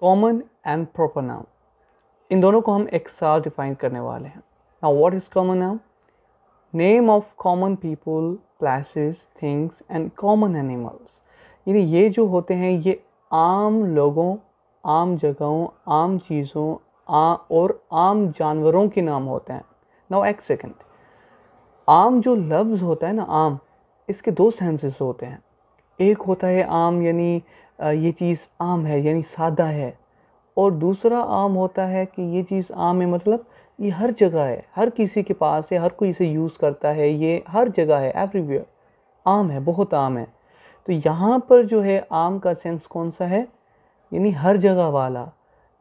common and proper noun इन दोनों को हम एक साथ डिफाइन करने वाले हैं ना what is common noun name of common people places things and common animals यानी ये जो होते हैं ये आम लोगों आम जगहों आम चीज़ों आ, और आम जानवरों के नाम होते हैं नाउ एक सेकेंड आम जो लफ्ज़ होता है ना आम इसके दो सेंसेस होते हैं एक होता है आम यानी ये चीज़ आम है यानी सादा है और दूसरा आम होता है कि ये चीज़ आम है मतलब ये हर जगह है हर किसी के पास है हर कोई इसे यूज़ करता है ये हर जगह है एवरीवेयर आम है बहुत आम है तो यहाँ पर जो है आम का सेंस कौन सा है यानी हर जगह वाला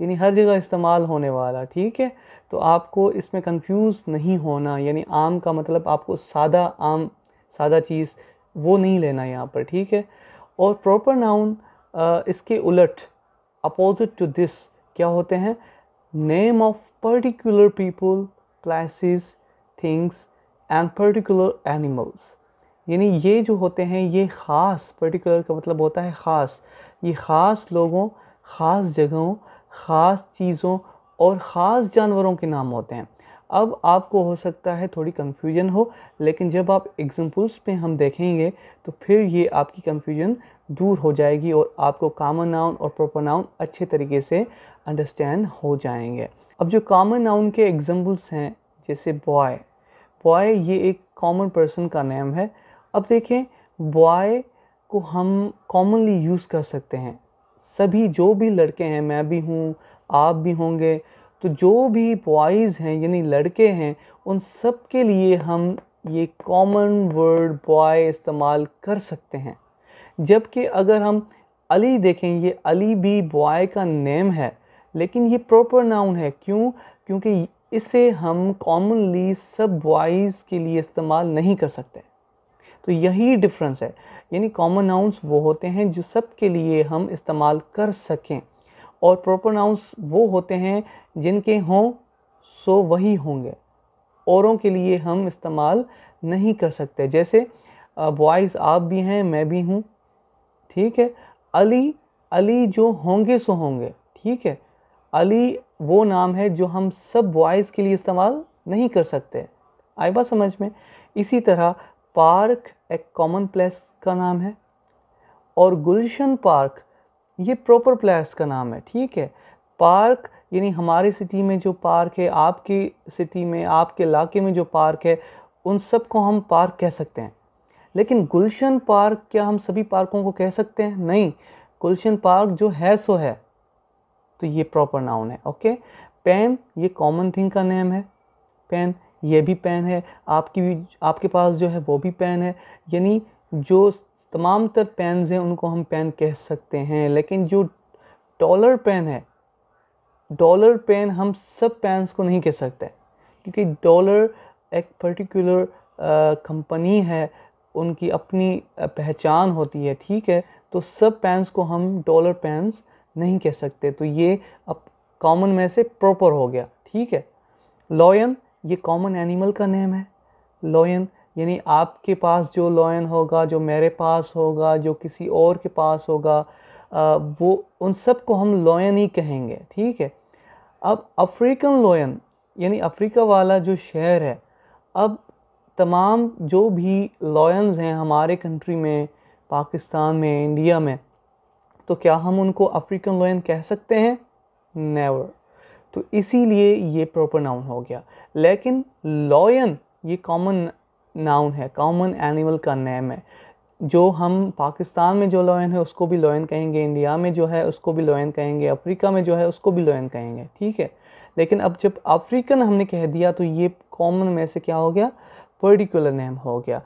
यानी हर जगह इस्तेमाल होने वाला ठीक है तो आपको इसमें कंफ्यूज नहीं होना यानी आम का मतलब आपको सादा आम सादा चीज़ वो नहीं लेना यहाँ पर ठीक है और प्रॉपर नाउन इसके उलट अपोजिट टू दिस क्या होते हैं name of particular people classes things and particular animals यानी ये जो होते हैं ये ख़ास पर्टिकुलर का मतलब होता है ख़ास ये ख़ास लोगों ख़ास जगहों ख़ास चीज़ों और ख़ास जानवरों के नाम होते हैं अब आपको हो सकता है थोड़ी कन्फ्यूजन हो लेकिन जब आप एग्जाम्पल्स पे हम देखेंगे तो फिर ये आपकी कन्फ्यूजन दूर हो जाएगी और आपको कामन नाउन और प्रॉपर नाउन अच्छे तरीके से अंडरस्टैंड हो जाएंगे अब जो कामन नाउन के एग्जांपल्स हैं जैसे बॉय बॉय ये एक कॉमन पर्सन का नेम है अब देखें बॉय को हम कॉमनली यूज़ कर सकते हैं सभी जो भी लड़के हैं मैं भी हूँ आप भी होंगे तो जो भी बॉयज़ हैं यानी लड़के हैं उन सब के लिए हम ये कॉमन वर्ड बॉय इस्तेमाल कर सकते हैं जबकि अगर हम अली देखें ये अली भी बॉय का नेम है लेकिन ये प्रॉपर नाउन है क्यों क्योंकि इसे हम कॉमनली सब बॉयज़ के लिए इस्तेमाल नहीं कर सकते तो यही डिफरेंस है यानी कॉमन नाउन्स वो होते हैं जो सब के लिए हम इस्तेमाल कर सकें और प्रॉपर नाउंस वो होते हैं जिनके हों सो वही होंगे औरों के लिए हम इस्तेमाल नहीं कर सकते जैसे बॉयज़ आप भी हैं मैं भी हूँ ठीक है अली अली जो होंगे सो होंगे ठीक है अली वो नाम है जो हम सब बॉयज़ के लिए इस्तेमाल नहीं कर सकते आई बात समझ में इसी तरह पार्क एक कॉमन प्लेस का नाम है और गुलशन पार्क ये प्रॉपर प्लेस का नाम है ठीक है पार्क यानी हमारी सिटी में जो पार्क है आपकी सिटी में आपके इलाके में जो पार्क है उन सब को हम पार्क कह सकते हैं लेकिन गुलशन पार्क क्या हम सभी पार्कों को कह सकते हैं नहीं गुलशन पार्क जो है सो है तो ये प्रॉपर नाउन है ओके पेन ये कॉमन थिंग का नेम है पेन ये भी पेन है आपकी भी आपके पास जो है वो भी पेन है यानी जो तमाम तर पेन हैं उनको हम पेन कह सकते हैं लेकिन जो डॉलर पेन है डॉलर पेन हम सब पेन्स को नहीं कह सकते क्योंकि डॉलर एक पर्टिकुलर कंपनी है उनकी अपनी पहचान होती है ठीक है तो सब पेन्स को हम डॉलर पेन्स नहीं कह सकते तो ये अब कॉमन में से प्रॉपर हो गया ठीक है लॉयन ये कॉमन एनिमल का नेम है लॉयन यानी आपके पास जो लॉयन होगा जो मेरे पास होगा जो किसी और के पास होगा वो उन सब को हम लॉयन ही कहेंगे ठीक है अब अफ्रीकन लॉयन यानी अफ्रीका वाला जो शहर है अब तमाम जो भी लॉयन्स हैं हमारे कंट्री में पाकिस्तान में इंडिया में तो क्या हम उनको अफ्रीकन लॉयन कह सकते हैं नेवर तो इसीलिए ये प्रॉपर नाउन हो गया लेकिन लॉयन ये कॉमन नाउन है कॉमन एनिमल का नेम है जो हम पाकिस्तान में जो लोयन है उसको भी लोयन कहेंगे इंडिया में जो है उसको भी लोयन कहेंगे अफ्रीका में जो है उसको भी लोयन कहेंगे ठीक है लेकिन अब जब अफ्रीकन हमने कह दिया तो ये कॉमन में से क्या हो गया पर्टिकुलर नेम हो गया